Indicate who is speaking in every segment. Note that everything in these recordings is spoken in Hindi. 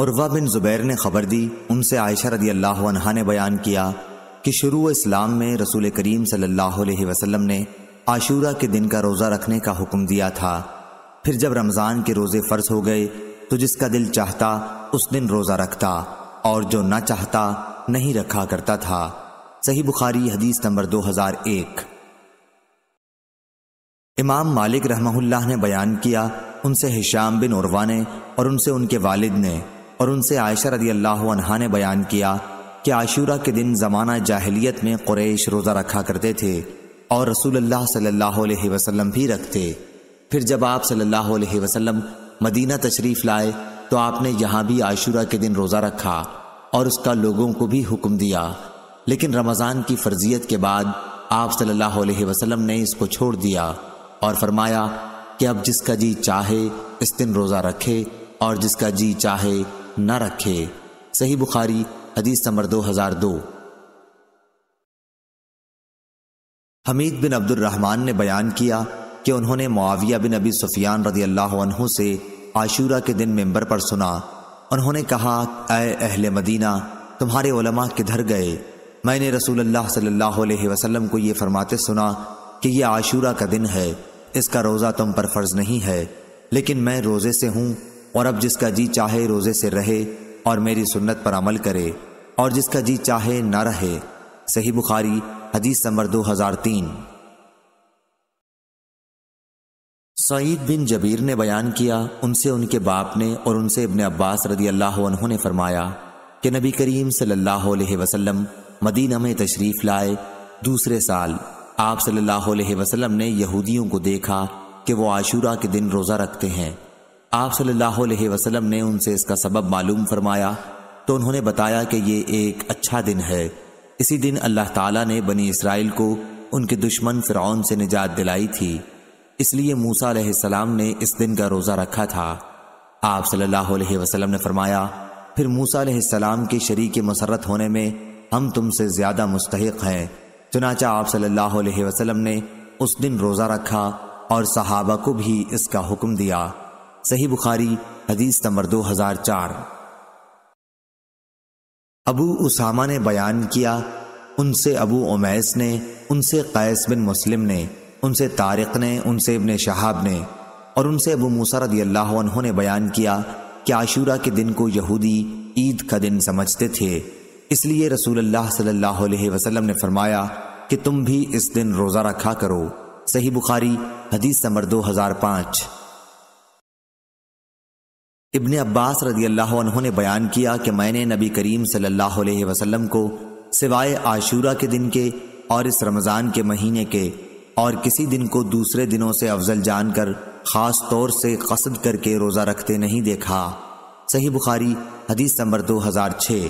Speaker 1: उर्वा बिन जुबैर ने खबर दी उनसे आयशा रदी अल्लाह ने बयान किया कि शुरू इस्लाम में रसूल करीम सल्लाम ने आशूरा के दिन का रोज़ा रखने का हुक्म दिया था फिर जब रमज़ान के रोज़े फ़र्ज हो गए तो जिसका दिल चाहता उस दिन रोज़ा रखता और जो ना चाहता नहीं रखा करता था सही बुखारी हदीस नंबर 2001 इमाम मालिक रहमहुल्लाह ने बयान किया उनसे हिशाम बिन उर्वा ने और उनसे उनके वालिद ने और उनसे आयशा रदी अल्लाह ने बयान किया कि आशूरा के दिन ज़माना जाहलीत में कुरेश रोज़ा रखा करते थे और रसूल अल्लाह सल्लल्लाहु अलैहि वसल्लम भी रखते फिर जब आप सल्लल्लाहु अलैहि वसल्लम मदीना तशरीफ़ लाए तो आपने यहाँ भी आशूरा के दिन रोज़ा रखा और उसका लोगों को भी हुक्म दिया लेकिन रमज़ान की फ़र्जियत के बाद आप सल्लल्लाहु अलैहि वसल्लम ने इसको छोड़ दिया और फरमाया कि अब जिसका जी चाहे इस दिन रोज़ा रखे और जिसका जी चाहे न रखे सही बुखारी हदीस नंबर दो हजार दो हमीद बिन अब्दुलरहमान ने बयान किया कि उन्होंने मुआविया बिन अबी सुफियान रदी अल्लाह से आशूरा के दिन मेंबर पर सुना उन्होंने कहा अय अहल मदीना तुम्हारे उलमा किधर गए मैंने रसूल अल्लाह सल्लल्लाहु अलैहि वसल्लम को ये फरमाते सुना कि यह आशूरा का दिन है इसका रोज़ा तुम पर फ़र्ज़ नहीं है लेकिन मैं रोज़े से हूँ और अब जिसका जी चाहे रोज़े से रहे और मेरी सुन्नत पर अमल करे और जिसका जी चाहे ना रहे सही बुखारी हदीस नंबर दो हजार तीन सईद बिन जबीर ने बयान किया उनसे उनके बाप ने और उनसे इबन अब्बास रदी अल्लाह ने फरमाया कि नबी करीम सल्लल्लाहु अलैहि वसल्लम मदीना में तशरीफ़ लाए दूसरे साल आप सल्लल्लाहु अलैहि वसल्लम ने यहूदियों को देखा कि वो आशूरा के दिन रोज़ा रखते हैं आप सल्लल्लाहु अलैहि वसल्लम ने उनसे इसका सबब मालूम फरमाया तो उन्होंने बताया कि ये एक अच्छा दिन है इसी दिन अल्लाह ताला ने बनी इसराइल को उनके दुश्मन फ़िरौन से निजात दिलाई थी इसलिए मूसा सलाम ने इस दिन का रोज़ा रखा था आप सल्लल्लाहु अलैहि वसल्लम ने फरमाया फिर मूसा सलाम के शरीक मसरत होने में हम तुमसे ज़्यादा मुस्तक हैं चुनाचा आप सल्लल्लाहु अलैहि वसल्लम ने उस दिन रोज़ा रखा और सहाबा को भी इसका हुक्म दिया सही बुखारी हदीस नंबर दो हजार चार अबू उसामा ने बयान किया उनसे अबू उमैस ने उनसे कैस बिन मुस्लिम ने उनसे तारिक ने उनसे इब्ने शहाब ने और उनसे अबू मूसा रदी अल्लाह ने बयान किया कि आशूरा के दिन को यहूदी ईद का दिन समझते थे इसलिए रसूल सल्लल्लाहु अलैहि वसल्लम ने फरमाया कि तुम भी इस दिन रोज़ा रखा करो सही बुखारी हदीस नंबर दो हज़ार पाँच इब्ने अब्बास रदी अल्लाह ने बयान किया कि मैंने नबी करीम सल्लल्लाहु अलैहि वसल्लम को सिवाय आशूरा के दिन के और इस रमज़ान के महीने के और किसी दिन को दूसरे दिनों से अफजल जानकर ख़ास तौर से कसद करके रोज़ा रखते नहीं देखा सही बुखारी हदीस नंबर दो हज़ार छः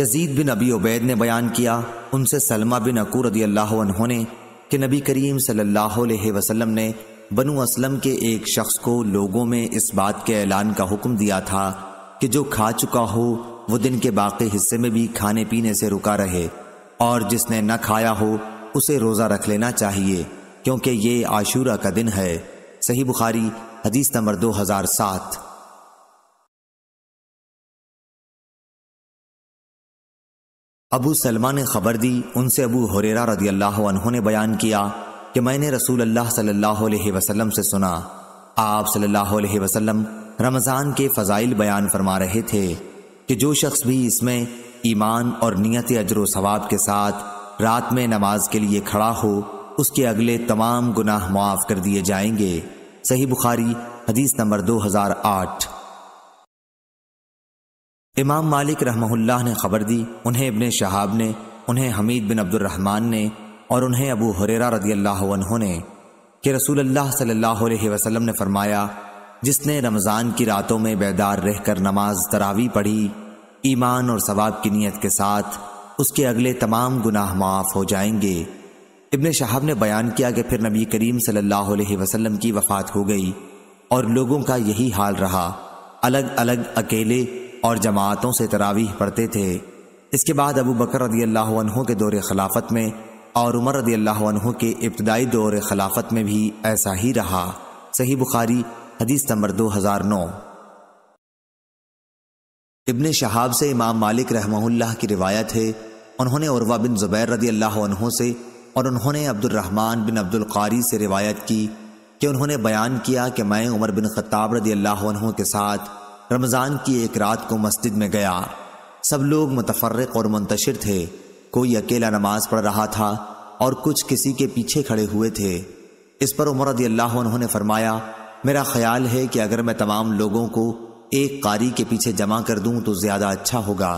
Speaker 1: यजीद बिन अबी उबैद ने बयान किया उनसे सलमा बिन अकूर रदी अल्लाह ने कि नबी करीम सल्लल्लाहु अलैहि वसल्लम ने बनु असलम के एक शख्स को लोगों में इस बात के ऐलान का हुक्म दिया था कि जो खा चुका हो वो दिन के बाकी हिस्से में भी खाने पीने से रुका रहे और जिसने न खाया हो उसे रोज़ा रख लेना चाहिए क्योंकि ये आशूरा का दिन है सही बुखारी हदीस नंबर दो हजार सात अबू सलमा ने खबर दी उनसे अबू हुरेरा रदी ने बयान किया कि मैंने रसूल अल्लाह सल्लल्लाहु अलैहि वसल्लम से सुना आप सल्लल्लाहु अलैहि वसल्लम रमज़ान के फ़जाइल बयान फरमा रहे थे कि जो शख्स भी इसमें ईमान और नियत अजर सवाब के साथ रात में नमाज के लिए खड़ा हो उसके अगले तमाम गुनाह मुआफ़ कर दिए जाएंगे सही बुखारी हदीस नंबर 2008 इमाम मालिक रहमहुल्लाह ने खबर दी उन्हें इब्ने शहाब ने उन्हें हमीद बिन अब्दुलरहमान ने और उन्हें अबू हुरेरा रदी अल्लाह ने कि रसूल अल्लाह सल्लल्लाहु अलैहि वसल्लम ने फरमाया जिसने रमज़ान की रातों में बेदार रहकर नमाज तरावी पढ़ी ईमान और सवाब की नीयत के साथ उसके अगले तमाम गुनाह माफ़ हो जाएंगे इबन शहाब ने बयान किया कि फिर नबी करीम सल्लल्लाहु अलैहि वसल्लम की वफ़ात हो गई और लोगों का यही हाल रहा अलग अलग अकेले और जमातों से तरावीह पढ़ते थे इसके बाद अबू बकर रदी अल्लाह के दौर खिलाफत में और उमर रदी अल्लाह के इब्तदाई दौर खिलाफत में भी ऐसा ही रहा सही बुखारी हदीस नंबर दो हज़ार नौ इबन शहाब से इमाम मालिक रहमहुल्लाह की रिवायत है उन्होंने उर्वा बिन ज़ुबैर रदी अल्लाह से और उन्होंने अब्दुलरहमान बिन अब्दुल्कारी से रिवायत की कि उन्होंने बयान किया कि मैं उमर बिन खत्ताब रदी अल्लाह के साथ रमज़ान की एक रात को मस्जिद में गया सब लोग मुतफरक और मुंतशिर थे कोई अकेला नमाज पढ़ रहा था और कुछ किसी के पीछे खड़े हुए थे इस पर उमर रदी अल्लाह उन्होंने फरमाया मेरा ख्याल है कि अगर मैं तमाम लोगों को एक कारी के पीछे जमा कर दूं तो ज़्यादा अच्छा होगा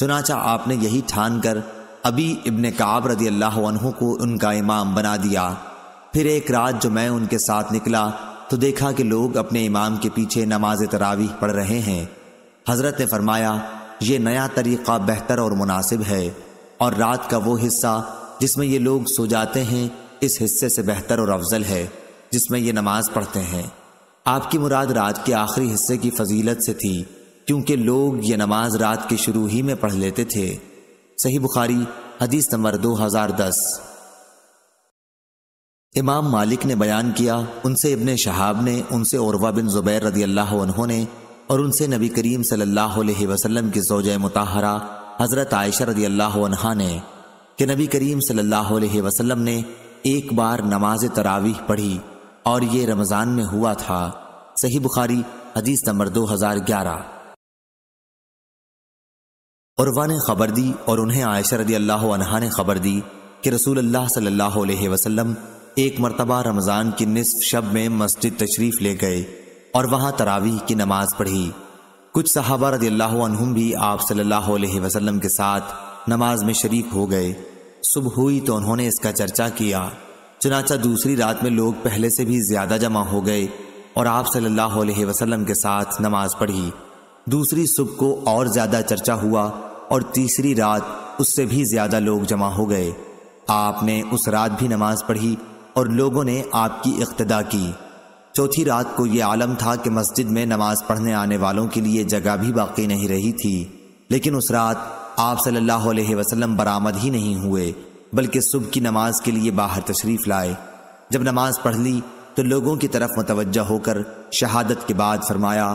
Speaker 1: चुनाचा आपने यही ठान कर अभी इबन काब रदी अल्लाह को उनका इमाम बना दिया फिर एक रात जो मैं उनके साथ निकला तो देखा कि लोग अपने इमाम के पीछे नमाज तरावी पढ़ रहे हैं हज़रत ने फरमाया ये नया तरीक़ा बेहतर और मुनासिब है और रात का वो हिस्सा जिसमें ये लोग सो जाते हैं इस हिस्से से बेहतर और अफजल है जिसमें ये नमाज पढ़ते हैं आपकी मुराद रात के आखिरी हिस्से की फजीलत से थी क्योंकि लोग ये नमाज रात के शुरू ही में पढ़ लेते थे सही बुखारी हदीस नंबर 2010 इमाम मालिक ने बयान किया उनसे इबन शहाब ने उनसे औरवा बिन जुबैर रदी अल्लाह ने और उनसे नबी करीम सल्लल्लाहु अलैहि वसल्लम की सोजय मुताहरा हज़रत आयशा रदी अल्लाह ने कि नबी करीम सल्लल्लाहु अलैहि वसल्लम ने एक बार नमाज तरावी पढ़ी और ये रमज़ान में हुआ था सही बुखारी हदीस नंबर दो हज़ार ग्यारह और ने खबर दी और उन्हें आयशा रदी अल्लाह ने खबर दी कि रसूल अल्लाह सल्लल्लाहु अलैहि वसल्लम एक मरतबा रमज़ान की निसफ शब में मस्जिद तशरीफ़ ले गए और वहाँ तरावी की नमाज पढ़ी कुछ सहाबा रदी भी आप सल्लल्लाहु अलैहि वसल्लम के साथ नमाज में शरीक हो गए सुबह हुई तो उन्होंने इसका चर्चा किया चनाचा दूसरी रात में लोग पहले से भी ज़्यादा जमा हो गए और आप सल्लल्लाहु अलैहि वसल्लम के साथ नमाज पढ़ी दूसरी सुबह को और ज़्यादा चर्चा हुआ और तीसरी रात उससे भी ज़्यादा लोग जमा हो गए आपने उस रात भी नमाज पढ़ी और लोगों ने आपकी इक्तदा की चौथी रात को यह आलम था कि मस्जिद में नमाज पढ़ने आने वालों के लिए जगह भी बाकी नहीं रही थी लेकिन उस रात आप सल्लल्लाहु अलैहि वसल्लम बरामद ही नहीं हुए बल्कि सुबह की नमाज के लिए बाहर तशरीफ लाए जब नमाज पढ़ ली तो लोगों की तरफ मुतवजह होकर शहादत के बाद फरमाया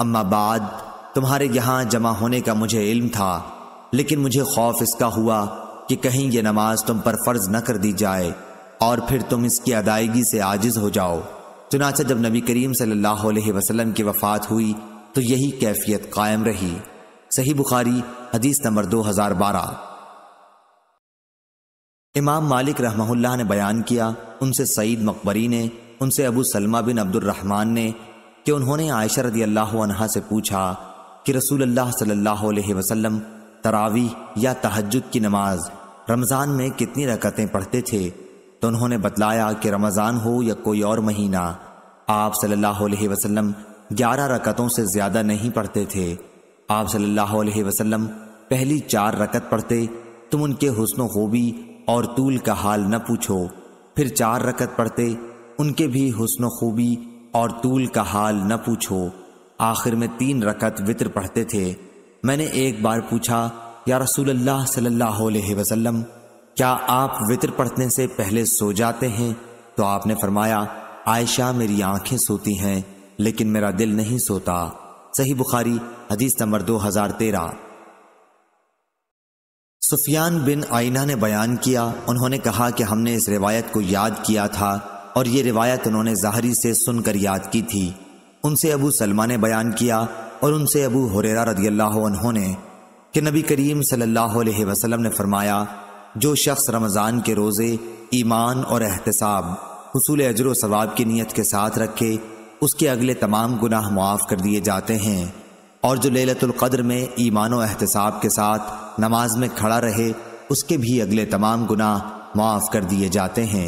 Speaker 1: अम्मा बाद तुम्हारे यहाँ जमा होने का मुझे इल्म था लेकिन मुझे खौफ इसका हुआ कि कहीं यह नमाज तुम पर फर्ज न कर दी जाए और फिर तुम इसकी अदायगी से आजिज हो जाओ चुनाचा जब नबी करीम सल्लल्लाहु अलैहि वसल्लम की वफ़ात हुई तो यही कैफियत कायम रही सही बुखारी हदीस नंबर दो हज़ार बारह इमाम मालिक रहमहुल्लाह ने बयान किया उनसे सईद मकबरी ने उनसे अबू सलमा बिन अब्दुलरहमान ने कि उन्होंने आयशा रदी अल्लाह से पूछा कि रसूल अल्लाह सल्लल्लाहु अलैहि तरावी या तहजद की नमाज रमज़ान में कितनी रकतें पढ़ते थे तो उन्होंने बतलाया कि रमज़ान हो या कोई और महीना आप सल्लल्लाहु अलैहि वसल्लम ग्यारह रकतों से ज़्यादा नहीं पढ़ते थे आप सल्लल्लाहु अलैहि वसल्लम पहली चार रकत पढ़ते तुम उनके हुसन खूबी और तूल का हाल न पूछो फिर चार रकत पढ़ते उनके भी हुसन खूबी और तूल का हाल न पूछो आखिर में तीन रकत वित्र पढ़ते थे मैंने एक बार पूछा या रसूल अल्लाह सल्लल्लाहु अलैहि वसल्लम क्या आप वितर पढ़ने से पहले सो जाते हैं तो आपने फरमाया आयशा मेरी आंखें सोती हैं लेकिन मेरा दिल नहीं सोता सही बुखारी हदीस नंबर दो हजार तेरह सुफियान बिन आइना ने बयान किया उन्होंने कहा कि हमने इस रिवायत को याद किया था और ये रिवायत उन्होंने जहरी से सुनकर याद की थी उनसे अबू सलमा ने बयान किया और उनसे अबू हुरेरा रदी अल्लाह ने कि नबी करीम सल्लल्लाहु अलैहि वसल्लम ने फरमाया जो शख्स रमज़ान के रोज़े ईमान और एहतसाब हसूल अजर वाब की नीयत के साथ रखे उसके अगले तमाम गुनाह मुआफ़ कर दिए जाते हैं और जो लेलतुल्क़द्र में ईमान और एहतसाब के साथ नमाज में खड़ा रहे उसके भी अगले तमाम गुनाह मुआफ़ कर दिए जाते हैं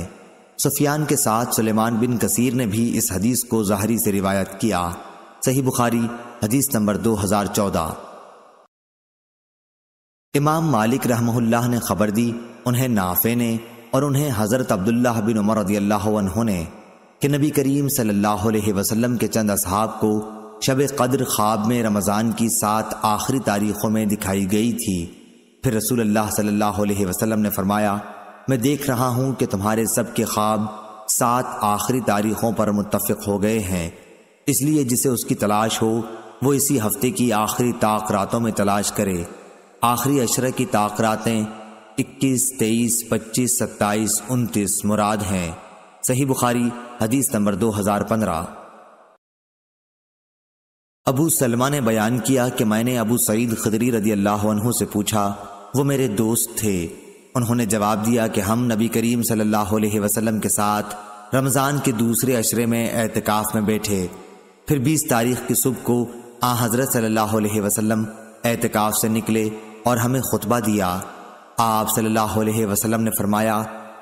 Speaker 1: सफियान के साथ सलेमान बिन कसीर ने भी इस हदीस को ज़ाहरी से रिवायत किया सही बुखारी हदीस नंबर दो हज़ार चौदह इमाम मालिक रहमहुल्लाह ने खबर दी उन्हें नाफे ने और उन्हें हज़रत अब्दुल्ला बिन उमर रदील्ला ने कि नबी करीम सल्लल्लाहु अलैहि वसल्लम के चंद असहाब को शब कद्र ख्वाब में रमज़ान की सात आखिरी तारीखों में दिखाई गई थी फिर रसूल अल्लाह सल्लल्लाहु अलैहि वसल्लम ने फरमाया मैं देख रहा हूँ कि तुम्हारे सब के ख्वाब सात आखिरी तारीखों पर मुतफ़ हो गए हैं इसलिए जिसे उसकी तलाश हो वो इसी हफ्ते की आखिरी ताक रातों में तलाश करे आखिरी अशर की ताकरातें इक्कीस तेईस पच्चीस सत्ताईस उनतीस मुराद हैं सही बुखारी हदीस नंबर दो हज़ार पंद्रह अबू सलमा ने बयान किया कि मैंने अबू सईद खदरी रदी अल्लाह से पूछा वो मेरे दोस्त थे उन्होंने जवाब दिया कि हम नबी करीम सल्लल्लाहु अलैहि वसल्लम के साथ रमज़ान के दूसरे अशरे में एतकाफ़ में बैठे फिर 20 तारीख की सुबह को आ हज़रत सल्लल्लाहु अलैहि वसल्लम से निकले और हमें खुतबा दिया आप सल्लल्लाहु अलैहि वसल्लम ने फरमाया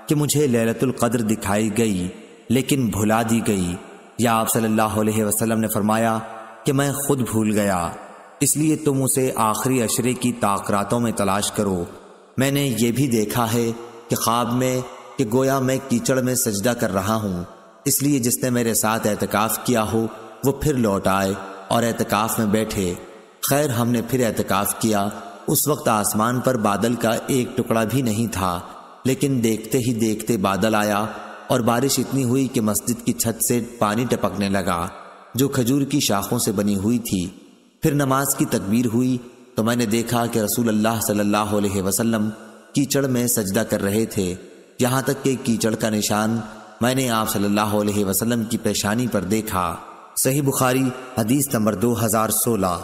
Speaker 1: कि मुझे ललतुल कद्र दिखाई गई लेकिन भुला दी गई या आप सल्लल्लाहु अलैहि वसल्लम ने फरमाया कि मैं खुद भूल गया इसलिए तुम उसे आखिरी अशरे की ताकरातों में तलाश करो मैंने ये भी देखा है कि ख्वाब में कि गोया मैं कीचड़ में सजदा कर रहा हूँ इसलिए जिसने मेरे साथ एहतिकाफ किया हो वो फिर लौट आए और एहतिकाफ में बैठे खैर हमने फिर एहतिकाफ किया उस वक्त आसमान पर बादल का एक टुकड़ा भी नहीं था लेकिन देखते ही देखते बादल आया और बारिश इतनी हुई कि मस्जिद की छत से पानी टपकने लगा जो खजूर की शाखों से बनी हुई थी फिर नमाज की तकबीर हुई तो मैंने देखा कि रसूल अल्लाह सल्लल्लाहु अलैहि वसल्लम कीचड़ में सजदा कर रहे थे यहाँ तक कि कीचड़ का निशान मैंने आप सल्लल्लाहु अलैहि वसल्लम की पेशानी पर देखा सही बुखारी हदीस नंबर दो हजार सोलह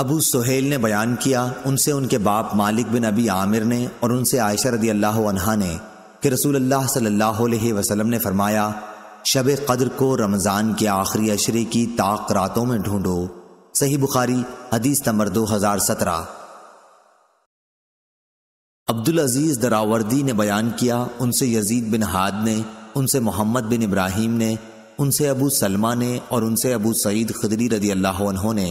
Speaker 1: अबू सुहेल ने बयान किया उनसे उनके बाप मालिक बिन अबी आमिर ने और उनसे आयशा रदी अल्लाह अनहा ने कि रसूल अल्लाह सल्लल्लाहु अलैहि वसल्लम ने फरमाया शब कदर को रमज़ान के आखिरी अशरे की ताक रातों में ढूंढो सही बुखारी हदीस नंबर दो हज़ार सत्रह अब्दुल अजीज़ दरावर्दी ने बयान किया उनसे यजीद बिन हाद ने उनसे मोहम्मद बिन इब्राहिम ने उनसे अबू सलमा ने और उनसे अबू सईद खदरी रदी अल्लाह ने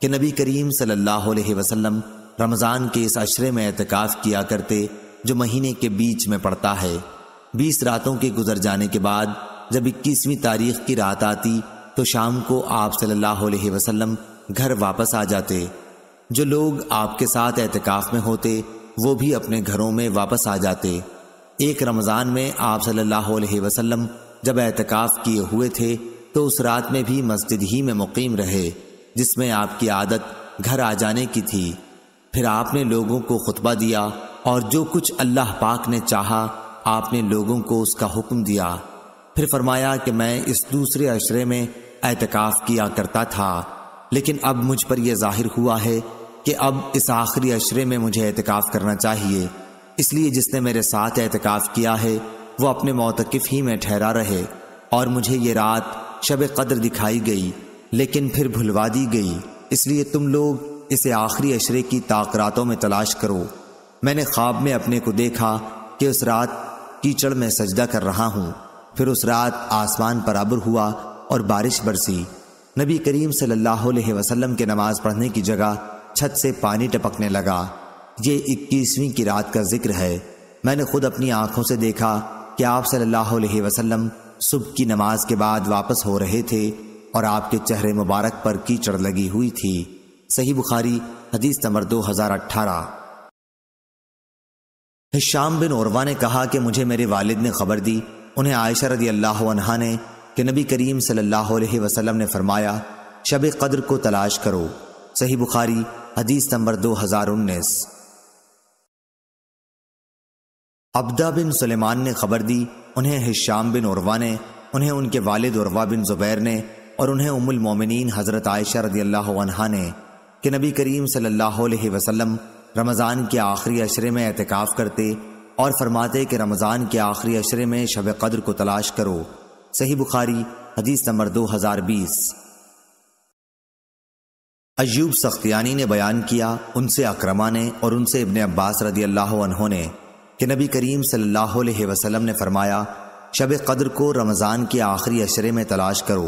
Speaker 1: कि नबी करीम सल्लल्लाहु अलैहि वसल्लम रमज़ान के इस अशरे में एहतिकाफ किया करते जो महीने के बीच में पड़ता है बीस रातों के गुजर जाने के बाद जब इक्कीसवीं तारीख की रात आती तो शाम को आप सल्लल्लाहु अलैहि वसल्लम घर वापस आ जाते जो लोग आपके साथ एहतिकाफ में होते वो भी अपने घरों में वापस आ जाते एक रमज़ान में आप सल्लल्लाहु अलैहि वसल्लम जब एहतिकाफ किए हुए थे तो उस रात में भी मस्जिद ही में मुकीम रहे जिसमें आपकी आदत घर आ जाने की थी फिर आपने लोगों को खुतबा दिया और जो कुछ अल्लाह पाक ने चाहा आपने लोगों को उसका हुक्म दिया फिर फरमाया कि मैं इस दूसरे अशरे में एहतकाफ किया करता था लेकिन अब मुझ पर यह जाहिर हुआ है कि अब इस आखिरी अशरे में मुझे एहतकाफ करना चाहिए इसलिए जिसने मेरे साथ एहतकाफ किया है वह अपने मोतकफ़ ही में ठहरा रहे और मुझे ये रात शब कदर दिखाई गई लेकिन फिर भुलवा दी गई इसलिए तुम लोग इसे आखिरी अशरे की ताकरातों में तलाश करो मैंने ख्वाब में अपने को देखा कि उस रात कीचड़ में सजदा कर रहा हूँ फिर उस रात आसमान पर अब्र हुआ और बारिश बरसी नबी करीम सल्लल्लाहु अलैहि वसल्लम के नमाज पढ़ने की जगह छत से पानी टपकने लगा ये इक्कीसवीं की रात का जिक्र है मैंने खुद अपनी आंखों से देखा कि आप सल्लल्लाहु अलैहि वसल्लम सुबह की नमाज के बाद वापस हो रहे थे और आपके चेहरे मुबारक पर कीचड़ लगी हुई थी सही बुखारी हदीस नंबर दो हजार अट्ठारह हिशाम बिन औरवा ने कहा कि मुझे मेरे वालिद ने खबर दी उन्हें आयशा रदी अल्लाह अनहा ने कि नबी करीम सल्लल्लाहु अलैहि वसल्लम ने फरमाया शब कद्र को तलाश करो सही बुखारी हदीस नंबर दो हजार उन्नीस अब्दा बिन सुलेमान ने खबर दी उन्हें हिशाम बिन औरवा ने उन्हें उनके वालिद औरवा बिन जुबैर ने और उन्हें उमुल मोमिनीन हज़रत आयशा रदी अल्लाह ने कि नबी करीम सल्लल्लाहु अलैहि वसल्लम रमज़ान के आखिरी अशरे में एहतिकाफ़ करते और फरमाते कि रमज़ान के आखिरी अशरे में शब कदर को तलाश करो सही बुखारी हदीस नंबर दो हज़ार बीस अयूब सख्तियानी ने बयान किया उनसे अक्रमा ने और उनसे इबन अब्बास रदी अल्लाह ने कि नबी करीम सल्लल्लाहु अलैहि वसल्लम ने फरमाया शब कदर को रमज़ान के आखिरी अशरे में तलाश करो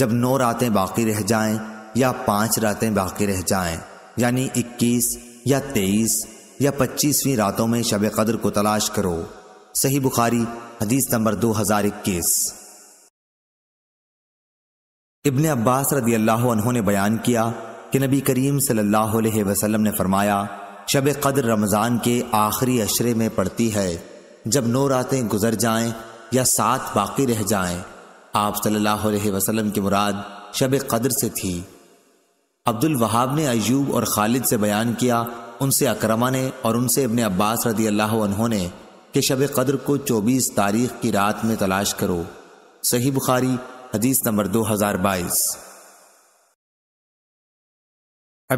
Speaker 1: जब नौ रातें बाकी रह जाएं या पांच रातें बाकी रह जाएं यानी इक्कीस या तेईस या पच्चीसवीं रातों में शब कदर को तलाश करो सही बुखारी हदीस नंबर इक्कीस इबन अब्बास रदी अल्लाह ने बयान किया कि नबी करीम सल्लल्लाहु अलैहि वसल्लम ने फरमाया शब कदर रमज़ान के आखिरी अशरे में पड़ती है जब नौ रातें गुजर जाएं या सात बाकी रह जाएं आप सल्लल्लाहु अलैहि वसल्लम की मुराद शब कदर से थी अब्दुल वहाब ने अयूब और खालिद से बयान किया उनसे अक्रमा ने और उनसे अपने अब्बास रदी अल्लाह ने कि शब कदर को 24 तारीख की रात में तलाश करो सही बुखारी हदीस नंबर 2022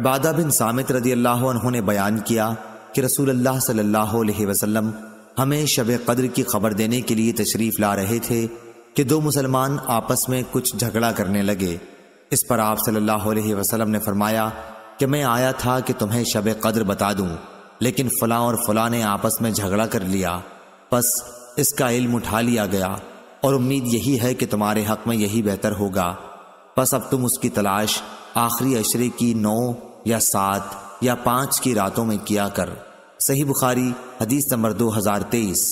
Speaker 1: अबादा बिन सामित रदी अल्लाह ने बयान किया कि रसूल अल्लाह हमें शब कदर की खबर देने के लिए तशरीफ़ ला रहे थे कि दो मुसलमान आपस में कुछ झगड़ा करने लगे इस पर आप सल्लल्लाहु अलैहि वसल्लम ने फरमाया कि मैं आया था कि तुम्हें शब कद्र बता दूं लेकिन फलां और फलां ने आपस में झगड़ा कर लिया बस इसका इल्म उठा लिया गया और उम्मीद यही है कि तुम्हारे हक में यही बेहतर होगा बस अब तुम उसकी तलाश आखिरी अशरे की नौ या सात या पाँच की रातों में किया कर सही बुखारी हदीस नंबर दो हजार तेईस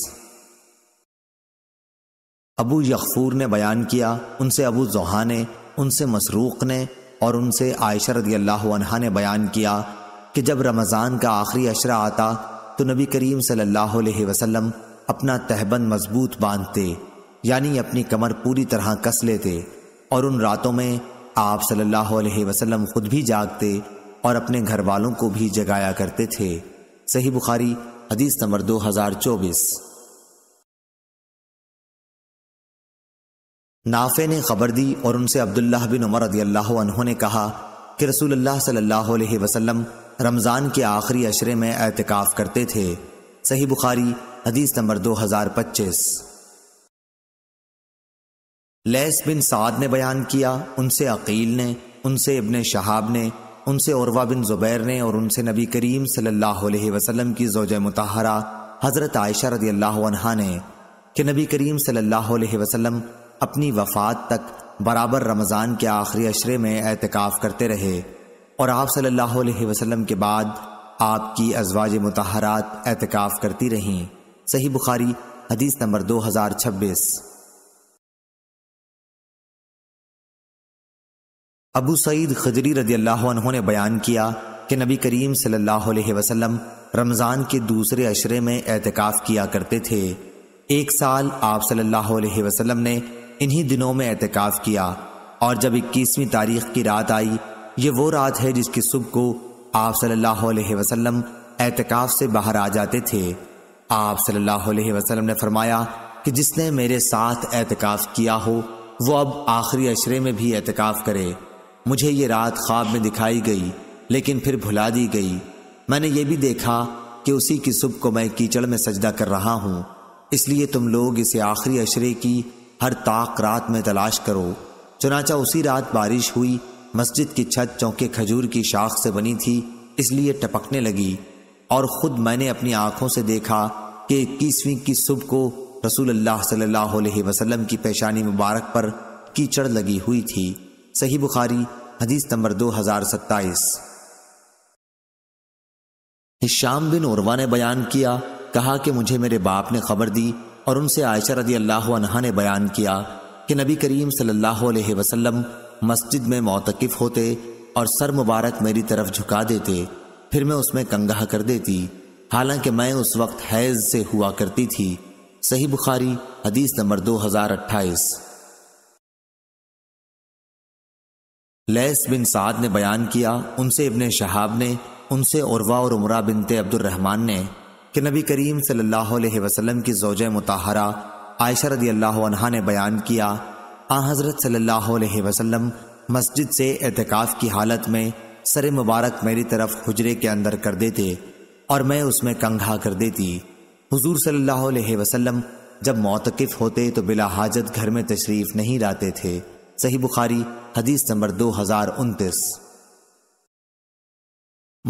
Speaker 1: अबू यखफूर ने बयान किया उनसे अबू जोहा ने उनसे मसरूक ने और उनसे आयशरत रदी ने बयान किया कि जब रमज़ान का आखिरी अशरा आता तो नबी करीम सल्लल्लाहु अलैहि वसल्लम अपना तहबंद मजबूत बांधते यानी अपनी कमर पूरी तरह कस लेते और उन रातों में आप सल्लल्लाहु अलैहि वसल्लम खुद भी जागते और अपने घर वालों को भी जगाया करते थे सही बुखारी हदीस नंबर दो हजार चौबीस नाफे ने खबर दी और उनसे अब्दुल्लाह बिन उमर ने कहा कि रसूल सल्लल्लाहु अलैहि वसल्लम रमज़ान के आखिरी अशरे में एहतिकाफ़ करते थे सही बुखारी हदीस नंबर दो हज़ार पच्चीस लैस बिन साद ने बयान किया उनसे अकील ने उनसे इबन शहाब ने उनसे औरवा बिन ज़ुबैर ने और उनसे नबी करीम सल्लल्लाहु अलैहि वसल्लम की जोज मतहरा हज़रत आयशा रदी अल्लाह ने कि नबी करीम सल्लल्लाहु अलैहि वसल्लम अपनी वफात तक बराबर रमज़ान के आखिरी अशरे में एहतिकाफ़ करते रहे और आप सल्लल्लाहु अलैहि वसल्लम के बाद आपकी अजवाज मतहरात एहतिकाफ़ करती रहीं सही बुखारी हदीस नंबर दो हज़ार छब्बीस अबू सईद खजरी रदी अल्लाह ने बयान किया कि नबी करीम सल्लल्लाहु अलैहि वसल्लम रमज़ान के दूसरे अशरे में एहतिकाफ़ किया करते थे एक साल आप सल्लल्लाहु अलैहि वसल्लम ने इन्हीं दिनों में एहतिकाफ किया और जब इक्कीसवीं तारीख की रात आई ये वो रात है जिसकी सुबह को आप सल्लल्लाहु अलैहि वसल्लम एहतिकाफ से बाहर आ जाते थे आप सल्लल्लाहु अलैहि वसल्लम ने फरमाया कि जिसने मेरे साथ एहतिकाफ किया हो वो अब आखिरी अशरे में भी एहतिकाफ करे मुझे ये रात ख्वाब में दिखाई गई लेकिन फिर भुला दी गई मैंने ये भी देखा कि उसी की सुबह को मैं कीचड़ में सजदा कर रहा हूँ इसलिए तुम लोग इसे आखिरी अशरे की हर ताक रात में तलाश करो चुनाचा उसी रात बारिश हुई मस्जिद की छत चौके खजूर की शाख से बनी थी इसलिए टपकने लगी और ख़ुद मैंने अपनी आंखों से देखा कि इक्कीसवीं की सुबह को रसूल अल्लाह सल्लल्लाहु अलैहि वसल्लम की पेशानी मुबारक पर कीचड़ लगी हुई थी सही बुखारी हदीस नंबर दो हजार सत्ताईस हिशाम बिन उर्वा ने बयान किया कहा कि मुझे मेरे बाप ने खबर दी और उनसे आयशा रदी अल्लाह ने बयान किया कि नबी करीम सल्लल्लाहु अलैहि वसल्लम मस्जिद में मौतकफ़ होते और सर मुबारक मेरी तरफ झुका देते फिर मैं उसमें कंगाह कर देती हालांकि मैं उस वक्त हैज से हुआ करती थी सही बुखारी हदीस नंबर दो हजार अट्ठाईस लैस बिन साद ने बयान किया उनसे इबन शहाब ने उनसे उर्वा और उमरा बिनते अब्दुलरहमान ने कि नबी करीम सल्लल्लाहु अलैहि वसल्लम की जोज मुताहरा आयशा रदी अल्लाह ने बयान किया आ हज़रत सल्लल्लाहु अलैहि वसल्लम मस्जिद से एहतिकाफ़ की हालत में सर मुबारक मेरी तरफ हजरे के अंदर कर देते और मैं उसमें कंघा कर देती हुजूर सल्लल्लाहु अलैहि वसल्लम जब मौतकफ़ होते तो बिला हाजत घर में तशरीफ़ नहीं लाते थे सही बुखारी हदीस नंबर दो हज़ार उनतीस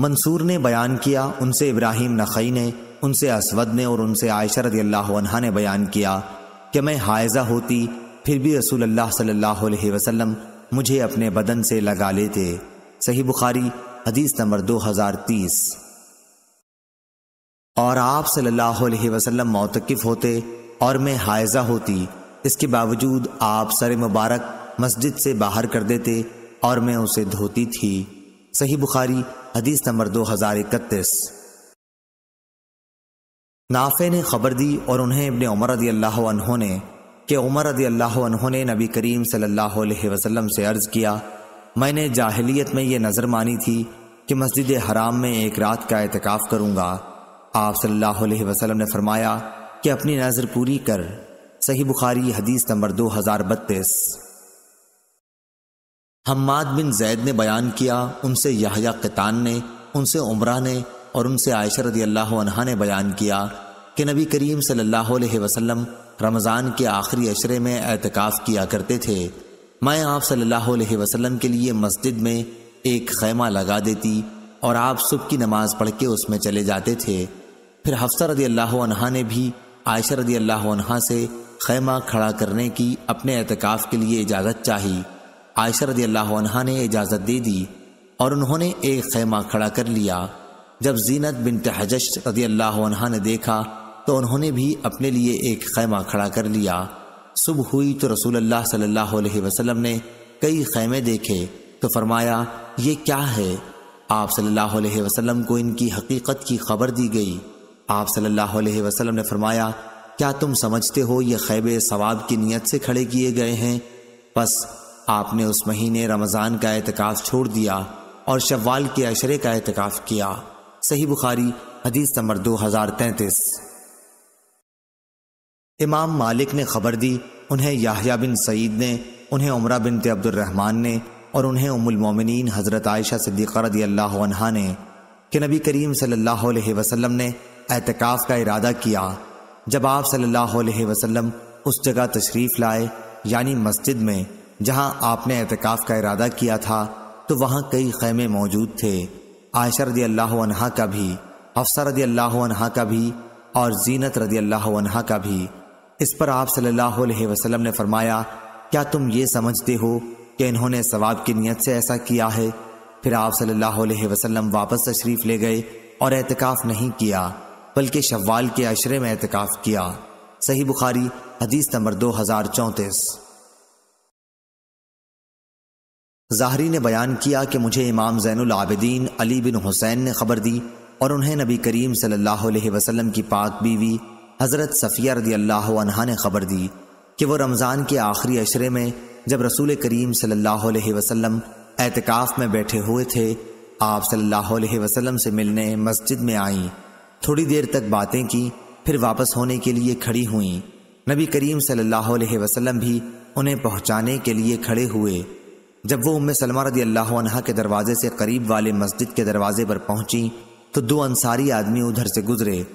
Speaker 1: मंसूर ने बयान किया उनसे इब्राहिम नखई ने उनसे असवद ने और उनसे आयशा रदी अल्लाह ने बयान किया कि मैं हायजा होती फिर भी रसूल अल्लाह सल्लल्लाहु अलैहि वसल्लम मुझे अपने बदन से लगा लेते सही बुखारी हदीस नंबर 2030 और आप सल्लल्लाहु अलैहि वसल्लम मौतकफ़ होते और मैं हायजा होती इसके बावजूद आप सर मुबारक मस्जिद से बाहर कर देते और मैं उसे धोती थी सही बुखारी हदीस नंबर दो हज़ार इकतीस नाफे ने खबर दी और उन्हें इबन उमर रदी अल्लाह ने कि उमर अल्लाह ने नबी करीम सल्लल्लाहु अलैहि वसल्लम से अर्ज़ किया मैंने जाहिलियत में यह नज़र मानी थी कि मस्जिद हराम में एक रात का एहतिकाफ़ करूँगा आप सल्लल्लाहु अलैहि वसल्लम ने फरमाया कि अपनी नज़र पूरी कर सही बुखारी हदीस नंबर दो हज़ार बत्तीस हम्माद बिन जैद ने बयान किया उनसे यहया कितान ने उनसे उमरा ने और उनसे आयशा रदी अल्लाह अनहा ने बयान किया कि नबी करीम सल्लल्लाहु अलैहि वसल्लम रमज़ान के आखिरी अशरे में एहतिकाफ़ किया करते थे मैं आप सल्लल्लाहु अलैहि वसल्लम के लिए मस्जिद में एक खैमा लगा देती और आप सुबह की नमाज पढ़ के उसमें चले जाते थे फिर हफ्सा रदी अल्लाह अनहा ने भी आयशा रदी अल्लाह अनहा से खैमा खड़ा करने की अपने एहतिकाफ़ के लिए इजाज़त चाही आयशा रदी अल्लाह अनहा ने इजाज़त दे दी और उन्होंने एक खैमा खड़ा कर लिया जब जीनत बिन तहजश रदी अल्लाह ने देखा तो उन्होंने भी अपने लिए एक खैमा खड़ा कर लिया सुबह हुई तो रसूल अल्लाह सल्लल्लाहु अलैहि वसल्लम ने कई खैमे देखे तो फरमाया ये क्या है आप सल्लल्लाहु अलैहि वसल्लम को इनकी हकीकत की खबर दी गई आप सल्लल्लाहु अलैहि वसल्लम ने फरमाया क्या तुम समझते हो ये खैब सवाब की नीयत से खड़े किए गए हैं बस आपने उस महीने रमज़ान का एहतिकाफ़ छोड़ दिया और शव्वाल के अशरे का एहतिकाफ़ किया सही बुखारी हदीस नंबर दो हजार तैतीस इमाम मालिक ने खबर दी उन्हें याहिया बिन सईद ने उन्हें उमरा बिन अब्दुलरहमान ने और उन्हें उमुलमोमिन हज़रत आयशा सिद्दीक़ा रदी अल्लाह ने कि नबी करीम सल्लल्लाहु अलैहि वसल्लम ने एहतिकाफ़ का इरादा किया जब आप सल्लल्लाहु अलैहि वसल्लम उस जगह तशरीफ़ लाए यानी मस्जिद में जहां आपने एहतिकाफ़ का इरादा किया था तो वहां कई खैमे मौजूद थे आयशा रदी अल्लाह अनहा का भी अफसर रदी अल्लाह अनहा का भी और जीनत रदी अल्लाह अनहा का भी इस पर आप सल्लल्लाहु अलैहि वसल्लम ने फरमाया क्या तुम ये समझते हो कि इन्होंने सवाब की नीयत से ऐसा किया है फिर आप सल्लल्लाहु अलैहि वसल्लम वापस तशरीफ ले गए और एहतिकाफ नहीं किया बल्कि शव्वाल के अशरे में एहतिकाफ किया सही बुखारी हदीस नंबर दो हजार चौंतीस ज़ाहरी ने बयान किया कि मुझे इमाम ज़ैनुल आबिदीन अली बिन हुसैन ने खबर दी और उन्हें नबी करीम सल्लल्लाहु अलैहि वसल्लम की पाक बीवी हज़रत सफ़िया रदी अल्लाह ने खबर दी कि वो रमज़ान के आखिरी अशरे में जब रसूल करीम सल्लल्लाहु अलैहि वसल्लम एहतिकाफ़ में बैठे हुए थे आप सल्लल्लाहु अलैहि वसल्लम से मिलने मस्जिद में आईं थोड़ी देर तक बातें की फिर वापस होने के लिए खड़ी हुईं नबी करीम सल्ला वसम भी उन्हें पहुँचाने के लिए खड़े हुए जब वो उम्म सलमा रदी अल्लाह के दरवाजे से करीब वाले मस्जिद के दरवाजे पर पहुंची तो दो अंसारी आदमी उधर से गुजरे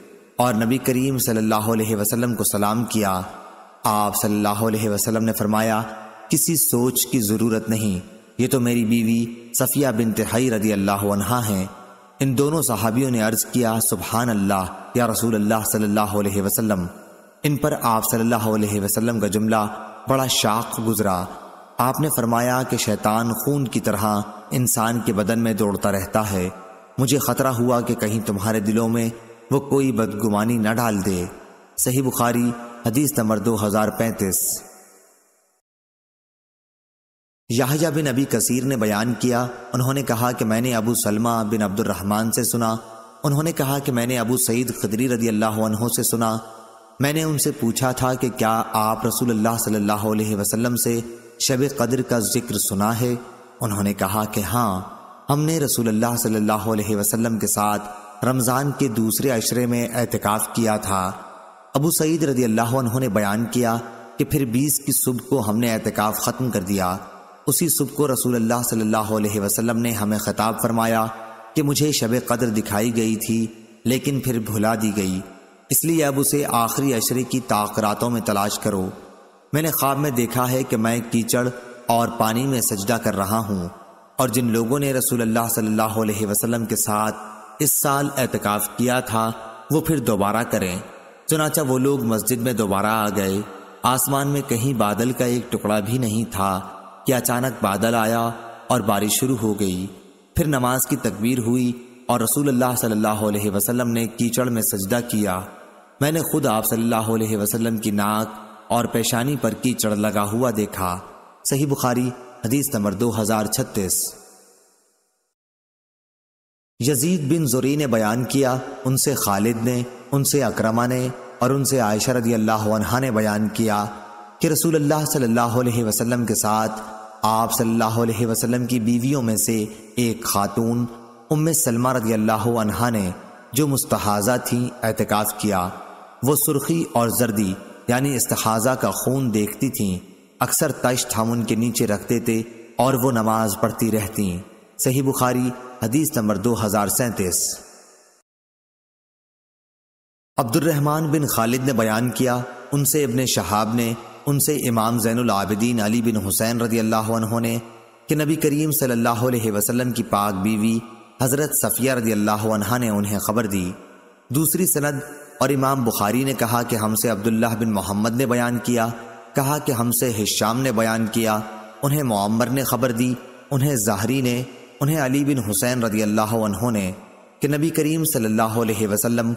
Speaker 1: और नबी करीम सल्लल्लाहु अलैहि वसल्लम को सलाम किया आप सल्लल्लाहु अलैहि वसल्लम ने फरमाया किसी सोच की ज़रूरत नहीं ये तो मेरी बीवी सफ़िया बिन तिहाई रदी अल्लाह हैं इन दोनों सहाबियों ने अर्ज़ किया सुबहान अल्लाह या रसूल अल्लाह सल्लल्लाहु अलैहि वसल्लम इन पर आप सल्लल्लाहु अलैहि वसल्लम का जुमला बड़ा शाख गुजरा आपने फरमाया कि शैतान खून की तरह इंसान के बदन में दौड़ता रहता है मुझे ख़तरा हुआ कि कहीं तुम्हारे दिलों में वो कोई बदगुमानी न डाल दे सही बुखारी हदीस नंबर दो हज़ार पैंतीस याहजा बिन अबी कसीर ने बयान किया उन्होंने कहा कि मैंने अबू सलमा बिन अब्दुलरहमान से सुना उन्होंने कहा कि मैंने अबू सईद खदरी रदी अल्लाह से सुना मैंने उनसे पूछा था कि क्या आप रसूल अल्लाह सल्लल्लाहु अलैहि वसल्लम से शब कदर का जिक्र सुना है उन्होंने कहा कि हाँ हमने रसूलुल्लाह सल्लल्लाहु अलैहि वसल्लम के साथ रमज़ान के दूसरे अशरे में एहतिकाफ किया था अबू सईद रदी अल्लाह उन्होंने बयान किया कि फिर बीस की सुबह को हमने एहतिकाफ ख़त्म कर दिया उसी सुबह को रसूल अल्लाह सल्लल्लाहु अलैहि वसल्लम ने हमें ख़ताब फरमाया कि मुझे शब कदर दिखाई गई थी लेकिन फिर भुला दी गई इसलिए अब उसे आखिरी अशरे की ताकरतों में तलाश करो मैंने ख्वाब में देखा है कि मैं कीचड़ और पानी में सजदा कर रहा हूँ और जिन लोगों ने रसूल अल्लाह सल्लल्लाहु अलैहि वसल्लम के साथ इस साल एहतिकाफ किया था वो फिर दोबारा करें चुनाचा वो लोग मस्जिद में दोबारा आ गए आसमान में कहीं बादल का एक टुकड़ा भी नहीं था कि अचानक बादल आया और बारिश शुरू हो गई फिर नमाज की तकबीर हुई और रसूल अल्लाह सल्लल्लाहु अलैहि वसल्लम ने कीचड़ में सजदा किया मैंने खुद आप सल्लल्लाहु अलैहि वसल्लम की नाक और पेशानी पर कीचड़ लगा हुआ देखा सही बुखारी हदीस नंबर दो हजार छत्तीस यजीद बिन जोरी ने बयान किया उनसे खालिद ने उनसे अक्रमा ने और उनसे आयशा अल्लाह ने बयान किया कि रसूल अल्लाह सल्लल्लाहु अलैहि वसल्लम के साथ आप सल्लल्लाहु अलैहि वसल्लम की बीवियों में से एक खातून उम्म सलमा रदी अल्लाह ने जो मुस्तहाजा थी एहतिकाफ किया वो सुर्खी और जर्दी यानी इस्तखाजा का खून देखती थीं अक्सर तश हम उनके नीचे रख देते और वो नमाज पढ़ती रहती सही बुखारी हदीस नंबर दो हजार सैंतीस अब्दुलरहमान बिन खालिद ने बयान किया उनसे इबन शहाब ने उनसे इमाम जैनुल आबिदीन अली बिन हुसैन रदी अल्लाह ने कि नबी करीम सल्लल्लाहु अलैहि वसल्लम की पाक बीवी हज़रत सफ़िया रदी अल्लाह ने उन्हें खबर दी दूसरी सनद और इमाम बुखारी ने कहा कि हमसे अब्दुल्लाह बिन मोहम्मद ने बयान किया कहा कि हमसे हिशाम ने बयान किया उन्हें मामर ने खबर दी उन्हें जाहरी ने उन्हें अली बिन हुसैन रदी अल्लाह ने कि नबी करीम सल्लल्लाहु अलैहि वसल्लम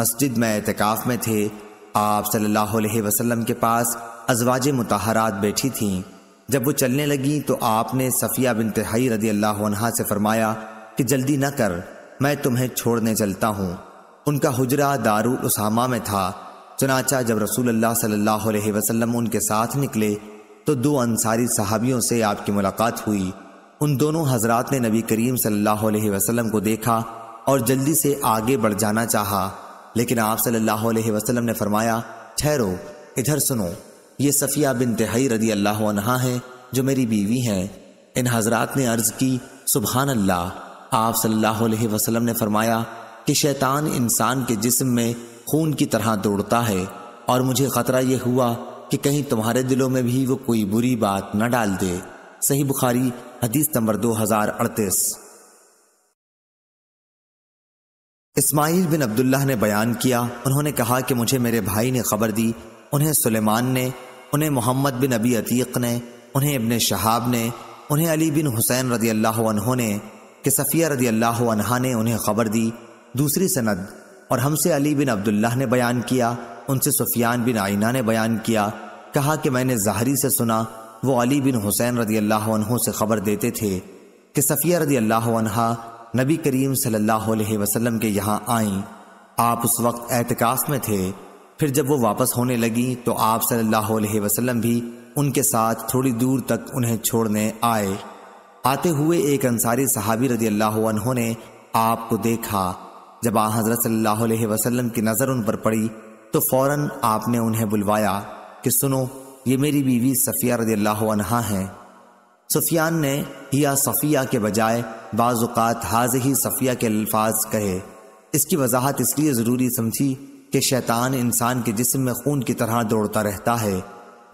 Speaker 1: मस्जिद में एतकाफ़ में थे आप सल्लल्लाहु अलैहि वसल्लम के पास अजवाज मतहरात बैठी थीं जब वो चलने लगी तो आपने सफ़िया बिन तिहाई रदी अल्लाह से फरमाया कि जल्दी न कर मैं तुम्हें छोड़ने चलता हूँ उनका हुजरा दारुल उसामा में था चनाचा जब रसूल अल्लाह सल्लल्लाहु अलैहि वसल्लम उनके साथ निकले तो दो अंसारी साहबियों से आपकी मुलाकात हुई उन दोनों हजरात ने नबी करीम सल्लल्लाहु अलैहि वसल्लम को देखा और जल्दी से आगे बढ़ जाना चाहा लेकिन आप सल्लल्लाहु अलैहि वसल्लम ने फरमाया ठहरो इधर सुनो ये सफ़िया बिन तहई रदी अल्लाह हैं जो मेरी बीवी हैं इन हजरात ने अर्ज़ की सुबहान अल्लाह आप सल्लल्लाहु अलैहि वसल्लम ने फरमाया कि शैतान इंसान के जिस्म में खून की तरह दौड़ता है और मुझे ख़तरा यह हुआ कि कहीं तुम्हारे दिलों में भी वो कोई बुरी बात न डाल दे सही बुखारी हदीस नंबर दो हजार अड़तीस इस्माइल बिन अब्दुल्ला ने बयान किया उन्होंने कहा कि मुझे मेरे भाई ने खबर दी उन्हें सुलेमान ने उन्हें मोहम्मद बिन अबी अतीक ने उन्हें इबन शहाब ने उन्हें अली बिन हुसैन रदी अल्लाह ने कि सफ़िया रदी अल्लाह ने उन्हें खबर दी दूसरी सनद और हमसे अली बिन अब्दुल्लाह ने बयान किया उनसे सुफियान बिन आइना ने बयान किया कहा कि मैंने जहरी से सुना वो अली बिन हुसैन रदी अल्लाह से खबर देते थे कि सफ़िया रदी अल्लाह नबी करीम सल्लल्लाहु के यहाँ आई आप उस वक्त एहतिकास में थे फिर जब वो वापस होने लगी तो आप सल्लल्लाहु अलैहि वसल्लम भी उनके साथ थोड़ी दूर तक उन्हें छोड़ने आए आते हुए एक अंसारी सहाबी रज़ी अल्लाह ने आपको देखा जब आ हजरत वसल्लम की नज़र उन पर पड़ी तो फौरन आपने उन्हें बुलवाया कि सुनो ये मेरी बीवी सफ़िया रदी अल्लाह है सुफियान ने हिया सफ़िया के बजाय बाज़ात हाज ही सफ़िया के अल्फाज कहे इसकी वजाहत इसलिए ज़रूरी समझी कि शैतान इंसान के जिस्म में खून की तरह दौड़ता रहता है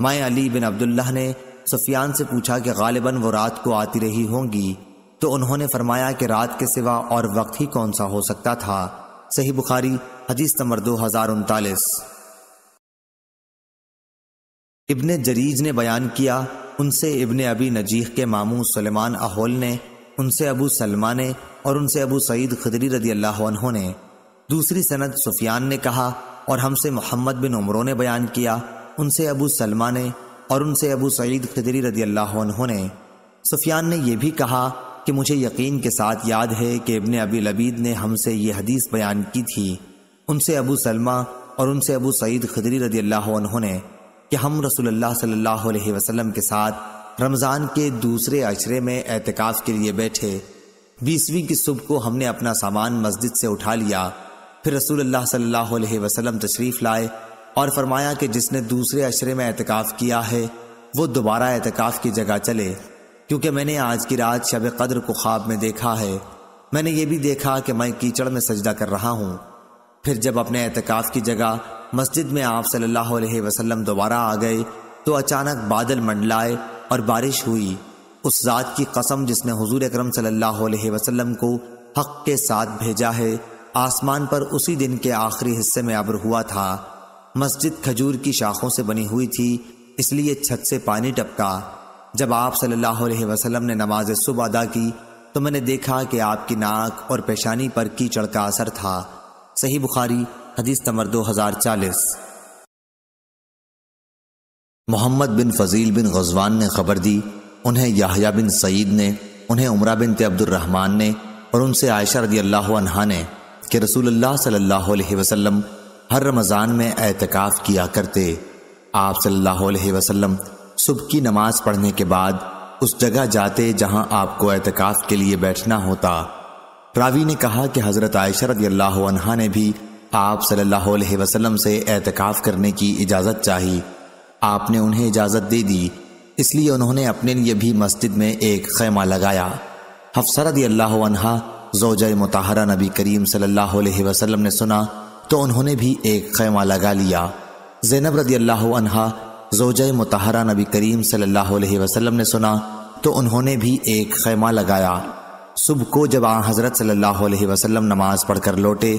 Speaker 1: माए अली बिन अब्दुल्ला ने सुफियान से पूछा कि गालिबा वो रात को आती रही होंगी तो उन्होंने फरमाया कि रात के सिवा और वक्त ही कौन सा हो सकता था सही बुखारी हदीस नंबर दो हजार उनतालीस इबन जरीज ने बयान किया उनसे इबन अबी नजीह के मामू सलेमान अहोल ने उनसे अबू सलमा ने और उनसे अबू सईद खदरी रदी अल्लाह ने दूसरी सनत सुफियान ने कहा और हमसे मोहम्मद बिन उमरों ने बयान किया उनसे अबू सलमा ने और उनसे अबू सईद खदरी रदी अल्लाह ने सुफियान ने यह भी कहा कि मुझे यकीन के साथ याद है कि इबन अबी लबीद ने हमसे ये हदीस बयान की थी उनसे अबू सलमा और उनसे अबू सईद खदरी रदी अल्लाह ने कि हम रसोल्ला सल्ला वसलम के साथ रमज़ान के दूसरे अशरे में एहतिकाफ़ के लिए बैठे बीसवीं की सुबह को हमने अपना सामान मस्जिद से उठा लिया फिर रसूलुल्लाह सल्लल्लाहु अलैहि वसल्लम तशरीफ़ लाए और फरमाया कि जिसने दूसरे अशरे में एहतिकाफ़ किया है वो दोबारा एहतिकाफ़ की जगह चले क्योंकि मैंने आज की रात शब कदर को ख्वाब में देखा है मैंने ये भी देखा कि मैं कीचड़ में सजदा कर रहा हूँ फिर जब अपने एहतिकाफ की जगह मस्जिद में आप सल्लल्लाहु अलैहि वसल्लम दोबारा आ गए तो अचानक बादल मंडलाए और बारिश हुई उस ज़ात की कसम जिसने हुजूर अकरम सल्लल्लाहु अलैहि वसल्लम को हक के साथ भेजा है आसमान पर उसी दिन के आखिरी हिस्से में अब्र हुआ था मस्जिद खजूर की शाखों से बनी हुई थी इसलिए छत से पानी टपका जब आप सल्लल्लाहु अलैहि वसल्लम ने नमाज सुबह अदा की तो मैंने देखा कि आपकी नाक और पेशानी पर कीचड़ का असर था सही बुखारी हदीस नंबर दो हजार चालीस मोहम्मद बिन फजील बिन गजवान ने खबर दी उन्हें याहिया बिन सईद ने उन्हें उमरा बिन तब्दुलरहमान ने और उनसे आयशा रदी अल्लाह ने कि रसूलुल्लाह सल्लल्लाहु अलैहि वसल्लम हर रमज़ान में एतकाफ़ किया करते आप सल्लल्लाहु अलैहि वसल्लम सुबह की नमाज पढ़ने के बाद उस जगह जाते जहां आपको एहतिकाफ के लिए बैठना होता रावी ने कहा कि हज़रत आयशा रदी ने भी आप सल्लल्लाहु अलैहि वसल्लम से एहतिकाफ करने की इजाज़त चाही आपने उन्हें इजाज़त दे दी इसलिए उन्होंने अपने लिए भी मस्जिद में एक खैमा लगाया हफ्सा रदी अल्लाह मतहरा नबी करीम सल्लल्लाहु अलैहि वसल्लम ने सुना तो उन्होंने भी एक खैमा लगा लिया जैनब रदी अल्लाह जोजय मतहरा नबी करीम सल्लल्लाहु अलैहि वसल्लम ने सुना तो उन्होंने भी एक खैमा लगाया सुबह को जब आ हज़रत सल्लल्लाहु अलैहि वसल्लम नमाज पढ़कर लौटे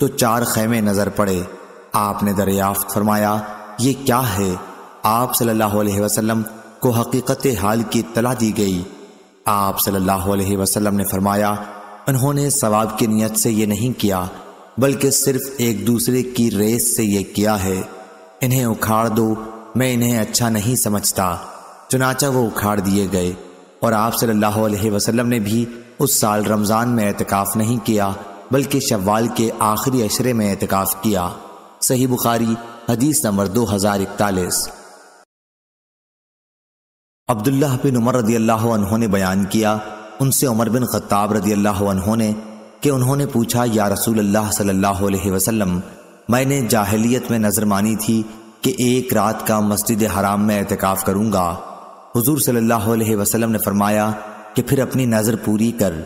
Speaker 1: तो चार खैमे नज़र पड़े आपने दरियाफ्त फरमाया ये क्या है आप सल्लल्लाहु अलैहि वसल्लम को हकीकत हाल की तला दी गई आप सल्लल्लाहु अलैहि वसल्लम ने फरमाया उन्होंने सवाब की नीयत से ये नहीं किया बल्कि सिर्फ एक दूसरे की रेस से ये किया है इन्हें उखाड़ दो मैं इन्हें अच्छा नहीं समझता चुनाचा वो उखाड़ दिए गए और आप सल्लल्लाहु अलैहि वसल्लम ने भी उस साल रमज़ान में एहतिकाफ़ नहीं किया बल्कि शव्वाल के आखिरी अशरे में एहतिकाफ़ किया सही बुखारी हदीस नंबर दो हज़ार इकतालीस अब्दुल्लाह बिन उमर रदी अल्लाह ने बयान किया उनसे उमर बिन खत्ताब रदी अल्लाह ने कि उन्होंने पूछा या रसूल अल्लाह सल्लल्लाहु अलैहि वसल्लम मैंने जाहलीत में नज़र मानी थी कि एक रात का मस्जिद हराम में एहतिकाफ करूंगा हुजूर सल्लल्लाहु अलैहि वसल्लम ने फरमाया कि फिर अपनी नज़र पूरी कर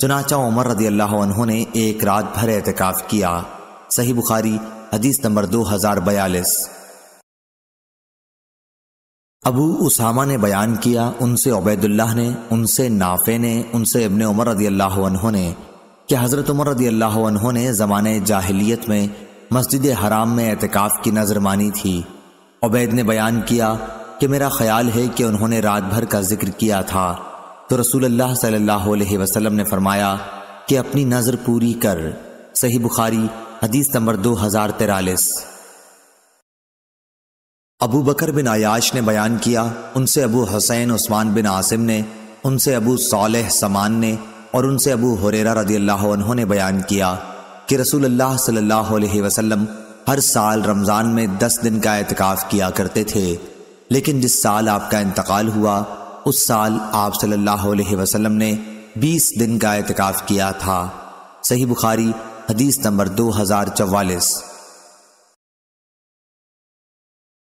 Speaker 1: चुनाचा उमर रदी अल्लाह ने एक रात भर एहतिकाफ किया सही बुखारी हदीस नंबर दो हजार बयालीस अबू उसामा ने बयान किया उनसे उबैदुल्लाह ने उनसे नाफे ने उनसे इबन उमर रदी अल्लाह ने कि हज़रत उमर रदी अल्लाह ने ज़माने जाहिलियत में मस्जिद हराम में एहतिकाफ की नज़र मानी थी उबैद ने बयान किया कि मेरा ख्याल है कि उन्होंने रात भर का जिक्र किया था तो रसूल अल्लाह सल्लल्लाहु अलैहि वसल्लम ने फरमाया कि अपनी नज़र पूरी कर सही बुखारी हदीस नंबर दो हज़ार तिरालीस अबू बकर बिन आयाश ने बयान किया उनसे अबू हसैन उस्मान बिन आसिम ने उनसे अबू सालह समान ने और उनसे अबू हुरेरा रदी अल्लाह ने बयान किया कि रसूल अल्लाह सल्लल्लाहु अलैहि वसल्लम हर साल रमज़ान में दस दिन का एहतिकाफ किया करते थे लेकिन जिस साल आपका इंतकाल हुआ उस साल आप सल्लल्लाहु अलैहि वसल्लम ने बीस दिन का एहतिकाफ किया था सही बुखारी हदीस नंबर दो हज़ार चवालीस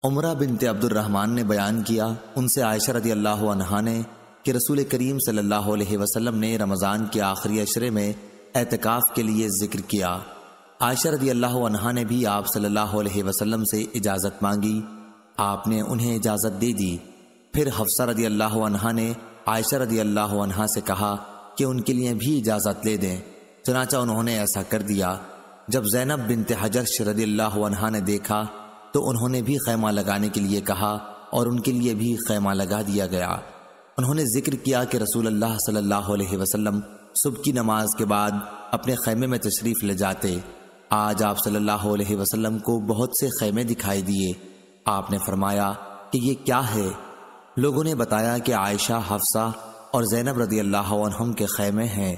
Speaker 1: उमरा बिनते अब्दुलरहमान ने बयान किया उनसे आयशा रदी अल्लाह ने कि रसूल करीम सल्लल्लाहु अलैहि वसल्लम ने रमज़ान के आखिरी अशरे में एतकाफ के लिए जिक्र किया आयशा रदी अल्लाह ने भी आप सल्लल्लाहु अलैहि वसल्लम से इजाज़त मांगी आपने उन्हें इजाज़त दे दी फिर हफ्सा रदी अल्लाह ने आयशा रदी अल्लाह से कहा कि उनके लिए भी इजाज़त ले दें चनाचा उन्होंने ऐसा कर दिया जब जैनब बिन हजरश रदी अल्लाह ने देखा तो उन्होंने भी खैमा लगाने के लिए कहा और उनके लिए भी खैमा लगा दिया गया उन्होंने जिक्र किया कि रसूल अल्लाह सल्लल्लाहु अलैहि वसल्लम सुबह की नमाज के बाद अपने खैमे में तशरीफ़ ले जाते आज आप सल्लल्लाहु अलैहि वसल्लम को बहुत से खैमे दिखाई दिए आपने फरमाया कि ये क्या है लोगों ने बताया कि आयशा हफ्सा और जैनब रदी अल्लाह के खैमे हैं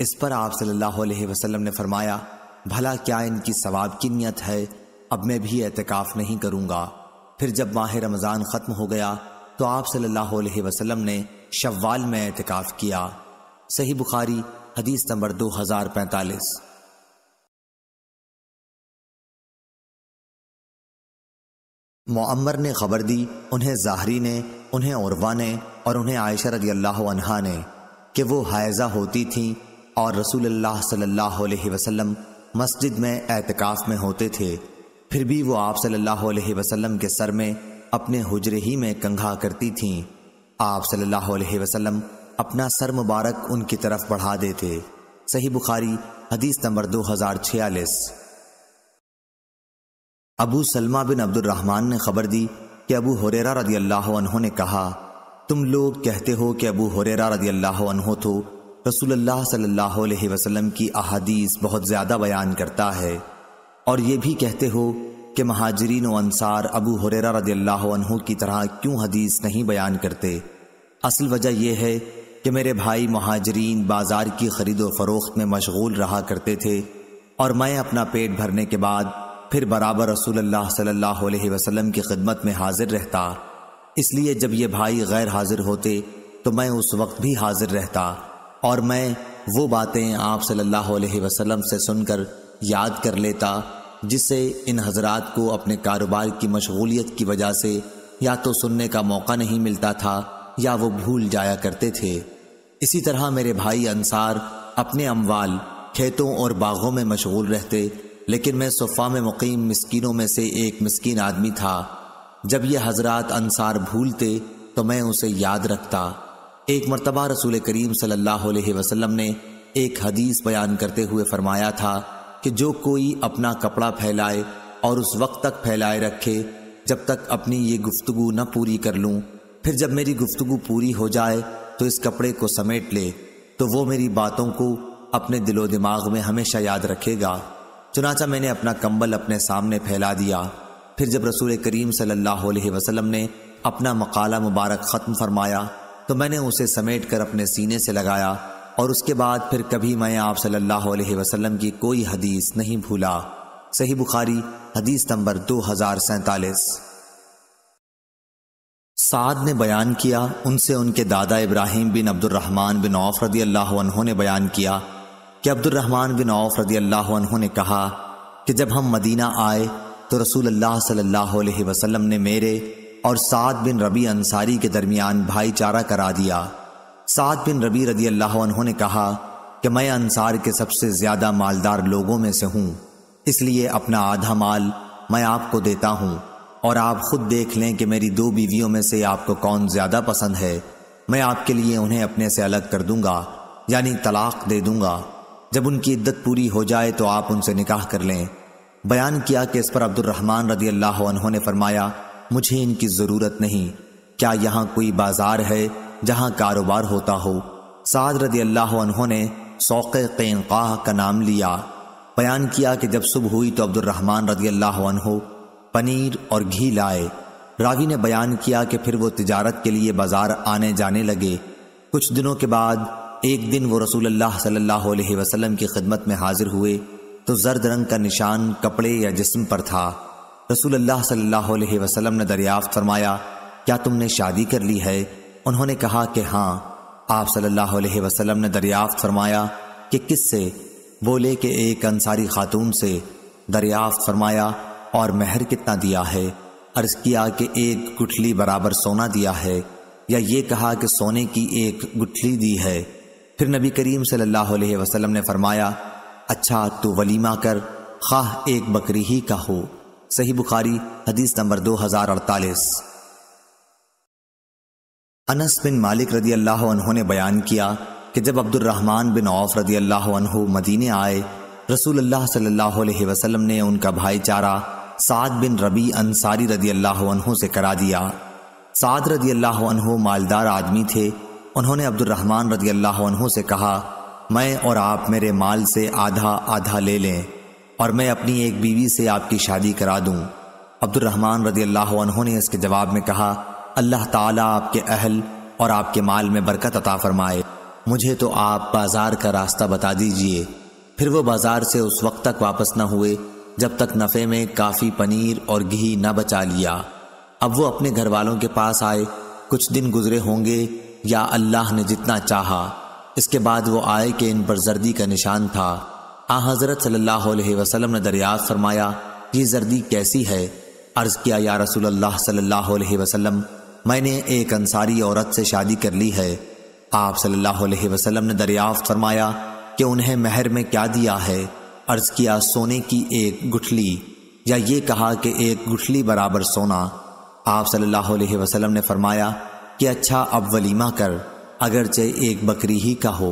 Speaker 1: इस पर आप सल्लल्लाहु अलैहि वसल्लम ने फरमाया भला क्या इनकी सवाब की नियत है अब मैं भी एहतिकाफ़ नहीं करूँगा फिर जब माह रमज़ान ख़त्म हो गया तो आप सल्लल्लाहु अलैहि वसल्लम ने शव्वाल में एहतिकाफ़ किया सही बुखारी हदीस नंबर दो हजार पैंतालीस मम्मर ने खबर दी उन्हें जाहरी ने उन्हें औरवा ने और उन्हें आयशा रजी अल्लाह अनहा ने कि वो हायजा होती थीं और रसूल अल्लाह सल्लल्लाहु अलैहि वसल्लम मस्जिद में एतकाफ़ में होते थे फिर भी वो आप सल्लल्लाहु अलैहि वसल्लम के सर में अपने हुजरे ही में कंघा करती थीं आप सल्लल्लाहु अलैहि वसल्लम अपना सर मुबारक उनकी तरफ बढ़ा देते सही बुखारी हदीस नंबर दो हजार छियालीस अबू सलमा बिन अब्दुलरहमान ने खबर दी कि अबू हुरेरा रदी अल्लाह ने कहा तुम लोग कहते हो कि अबू हुरेरा रदी अल्लाह तो रसूलुल्लाह सल्लल्लाहु अलैहि वसल्लम की अहादीस बहुत ज़्यादा बयान करता है और ये भी कहते हो कि महाजरीन अनसार अबू हुरेरा रदी अल्लाह की तरह क्यों हदीस नहीं बयान करते असल वजह यह है कि मेरे भाई महाजरीन बाजार की खरीदो फरोख्त में मशगूल रहा करते थे और मैं अपना पेट भरने के बाद फिर बराबर रसूल अल्लाह सल्लल्लाहु अलैहि वसल्लम की खिदमत में हाजिर रहता इसलिए जब ये भाई गैर हाजिर होते तो मैं उस वक्त भी हाजिर रहता और मैं वो बातें आप सल्लल्लाहु अलैहि वसल्लम से सुनकर याद कर लेता जिससे इन हजरात को अपने कारोबार की मशगूलियत की वजह से या तो सुनने का मौका नहीं मिलता था या वो भूल जाया करते थे इसी तरह मेरे भाई अंसार अपने अमवाल खेतों और बागों में मशगूल रहते लेकिन मैं सोफ़ा में मुकीम मस्किनों में से एक मस्किन आदमी था जब ये हजरत अंसार भूलते तो मैं उसे याद रखता एक मरतबा रसूल करीम सल्लाम ने एक हदीस बयान करते हुए फरमाया था कि जो कोई अपना कपड़ा फैलाए और उस वक्त तक फैलाए रखे जब तक अपनी ये गुफ्तगु न पूरी कर लूँ फिर जब मेरी गुफ्तगु पूरी हो जाए तो इस कपड़े को समेट ले तो वो मेरी बातों को अपने दिलो दिमाग में हमेशा याद रखेगा चुनाचा मैंने अपना कंबल अपने सामने फैला दिया फिर जब रसूल करीम सल्लल्लाहु अलैहि वसल्लम ने अपना मकाला मुबारक ख़त्म फरमाया तो मैंने उसे समेट कर अपने सीने से लगाया और उसके बाद फिर कभी मैं आप सल्लल्लाहु वसलम की कोई हदीस नहीं भूला सही बुखारी हदीस नंबर दो हज़ार सैंतालीस साद ने बयान किया उनसे उनके दादा Ibrahim bin Abdulrahman bin Auf रदी अल्लाह ने बयान किया कि अब्दुलरहमान बिन औफ रदी अल्लाह ने कहा कि जब हम मदीना आए तो रसूल अल्लाह सल्लल्लाहु अलैहि वसल्लम ने मेरे और साद बिन रबी अंसारी के दरमियान भाईचारा करा दिया साद बिन रबी रदी अल्लाह ने कहा कि मैं अंसार के सबसे ज़्यादा मालदार लोगों में से हूँ इसलिए अपना आधा माल मैं आपको देता हूँ और आप खुद देख लें कि मेरी दो बीवियों में से आपको कौन ज़्यादा पसंद है मैं आपके लिए उन्हें अपने से अलग कर दूंगा यानी तलाक दे दूंगा जब उनकी इद्दत पूरी हो जाए तो आप उनसे निकाह कर लें बयान किया कि इस पर अब्दुलरहमान रदी अल्लाह ने फरमाया मुझे इनकी ज़रूरत नहीं क्या यहाँ कोई बाजार है जहाँ कारोबार होता हो साद रदी अल्लाह ने सौक़ कैनकाह का नाम लिया बयान किया कि जब सुबह हुई तो अब्दुलरहमान रदी अल्लाह पनीर और घी लाए रावी ने बयान किया कि फिर वो तिजारत के लिए बाजार आने जाने लगे कुछ दिनों के बाद एक दिन वो रसूल अल्लाह सल्लल्लाहु अलैहि वसल्लम की खिदमत में हाजिर हुए तो जर्द रंग का निशान कपड़े या जिस्म पर था रसूल अल्लाह सल्लल्लाहु अलैहि वसल्लम ने दरियाफ्त फरमाया क्या तुमने शादी कर ली है उन्होंने कहा कि हाँ आप सल्लल्लाहु अलैहि वसल्लम ने दरियाफ्त फरमाया कि किससे बोले कि एक अंसारी खातून से दरियाफ्त फरमाया और महर कितना दिया है अर्ज किया कि एक गुठली बराबर सोना दिया है या ये कहा कि सोने की एक गुठली दी है फिर नबी करीम सल्लल्लाहु अलैहि वसल्लम ने फरमाया अच्छा तो वलीमा कर खाह एक बकरी ही का हो सही बुखारी हदीस नंबर दो हजार अड़तालीस अनस बिन मालिक रदी अल्लाह ने बयान किया कि जब अब्दुलरहमान बिन औफ रदी अल्लाह मदीने आए रसूल अल्लाह सल्लल्लाहु अलैहि वसल्लम ने उनका भाईचारा साद बिन रबी अंसारी रदी अल्लाह से करा दिया साद रदी अल्लाह मालदार आदमी थे उन्होंने अब्दुलरहमान रदी अल्लाह से कहा मैं और आप मेरे माल से आधा आधा ले लें और मैं अपनी एक बीवी से आपकी शादी करा दूं अब्दुलरहमान रदी अल्लाह ने इसके जवाब में कहा अल्लाह ताला आपके अहल और आपके माल में बरकत अता फरमाए मुझे तो आप बाजार का रास्ता बता दीजिए फिर वो बाजार से उस वक्त तक वापस न हुए जब तक नफ़े में काफ़ी पनीर और घी न बचा लिया अब वो अपने घर वालों के पास आए कुछ दिन गुजरे होंगे या अल्लाह ने जितना चाहा इसके बाद वो आए कि इन पर जर्दी का निशान था आ हज़रत सल्लल्लाहु अलैहि वसल्लम ने दरियाफ़ फरमाया ये जर्दी कैसी है अर्ज़ किया या रसूल अल्लाह सल्लल्लाहु अलैहि वसल्लम मैंने एक अंसारी औरत से शादी कर ली है आप सल्लल्लाहु अलैहि ने दरियाफ़ फरमाया कि उन्हें महर में क्या दिया है अर्ज किया सोने की एक गुठली या ये कहा कि एक गुठली बराबर सोना आप सल्लल्लाहु अलैहि वसल्लम ने फरमाया कि अच्छा अब वलीमा कर अगरचे एक बकरी ही का हो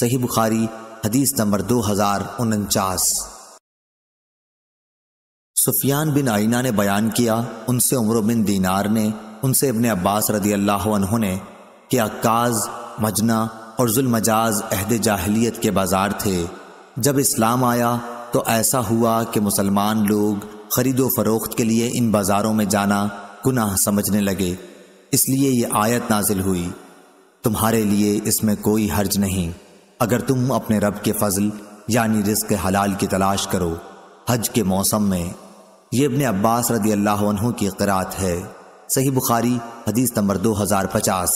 Speaker 1: सही बुखारी हदीस नंबर दो हजार उनचास सुफियान बिन आइना ने बयान किया उनसे उम्र बिन दीनार ने उनसे इबन अब्बास रदी अल्लाह ने कि अक्काज मजना और जुलमजाज अहद जाहलीत के बाजार थे जब इस्लाम आया तो ऐसा हुआ कि मुसलमान लोग खरीदो फरोख्त के लिए इन बाज़ारों में जाना गुनाह समझने लगे इसलिए ये आयत नाजिल हुई तुम्हारे लिए इसमें कोई हर्ज नहीं अगर तुम अपने रब के फजल यानी रिस्क हलाल की तलाश करो हज के मौसम में ये इबन अब्बास रदी अल्लाह की क़रात है सही बुखारी हदीस नंबर दो हज़ार पचास